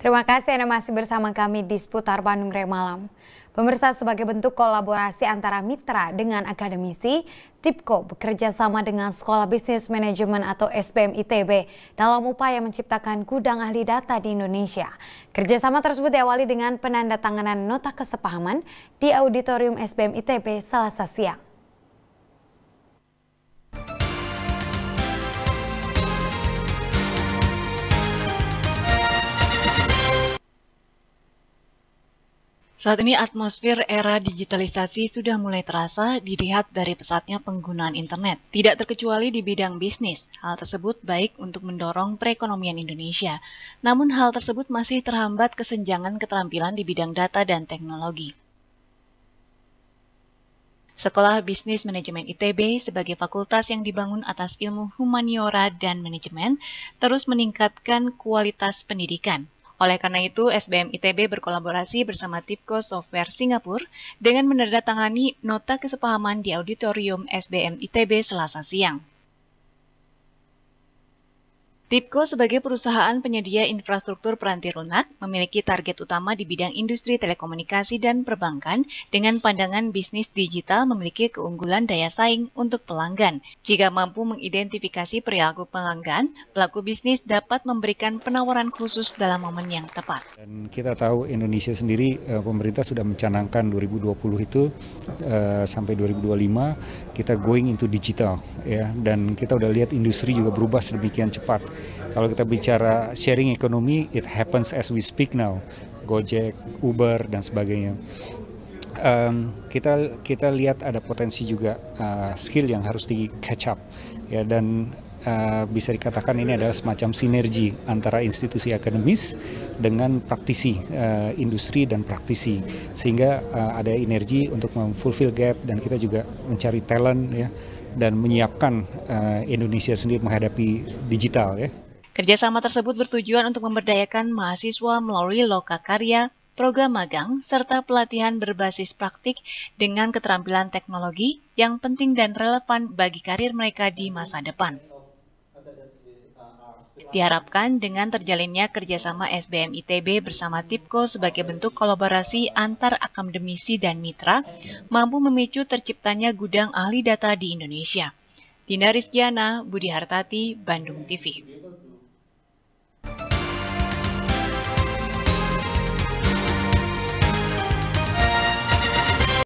Terima kasih Anda masih bersama kami di Seputar Bandung Raya Malam. Pemirsa sebagai bentuk kolaborasi antara mitra dengan akademisi, TIPCO bekerja sama dengan Sekolah Bisnis Manajemen atau SBM ITB dalam upaya menciptakan gudang ahli data di Indonesia. Kerjasama tersebut diawali dengan penandatanganan nota kesepahaman di auditorium SBM ITB Selasa siang. Saat ini atmosfer era digitalisasi sudah mulai terasa dilihat dari pesatnya penggunaan internet. Tidak terkecuali di bidang bisnis, hal tersebut baik untuk mendorong perekonomian Indonesia. Namun hal tersebut masih terhambat kesenjangan keterampilan di bidang data dan teknologi. Sekolah Bisnis Manajemen ITB sebagai fakultas yang dibangun atas ilmu humaniora dan manajemen terus meningkatkan kualitas pendidikan oleh karena itu, SBM ITB berkolaborasi bersama Tipco Software Singapura dengan menandatangani nota kesepahaman di auditorium SBM ITB Selasa siang. TIPCO sebagai perusahaan penyedia infrastruktur peranti lunak memiliki target utama di bidang industri telekomunikasi dan perbankan dengan pandangan bisnis digital memiliki keunggulan daya saing untuk pelanggan. Jika mampu mengidentifikasi perilaku pelanggan, pelaku bisnis dapat memberikan penawaran khusus dalam momen yang tepat. Dan kita tahu Indonesia sendiri eh, pemerintah sudah mencanangkan 2020 itu eh, sampai 2025 kita going into digital ya dan kita udah lihat industri juga berubah sedemikian cepat kalau kita bicara sharing ekonomi, it happens as we speak now. Gojek, Uber dan sebagainya. Um, kita kita lihat ada potensi juga uh, skill yang harus di catch up ya dan uh, bisa dikatakan ini adalah semacam sinergi antara institusi akademis dengan praktisi uh, industri dan praktisi sehingga uh, ada energi untuk memfulfill gap dan kita juga mencari talent ya dan menyiapkan uh, Indonesia sendiri menghadapi digital ya. Kerjasama tersebut bertujuan untuk memberdayakan mahasiswa melalui loka karya, program magang, serta pelatihan berbasis praktik dengan keterampilan teknologi yang penting dan relevan bagi karir mereka di masa depan. Diharapkan dengan terjalinnya kerjasama SBM ITB bersama TIPCO sebagai bentuk kolaborasi antar akademisi dan mitra, mampu memicu terciptanya gudang ahli data di Indonesia. Dina Rizkiana, Budi Hartati, Bandung TV.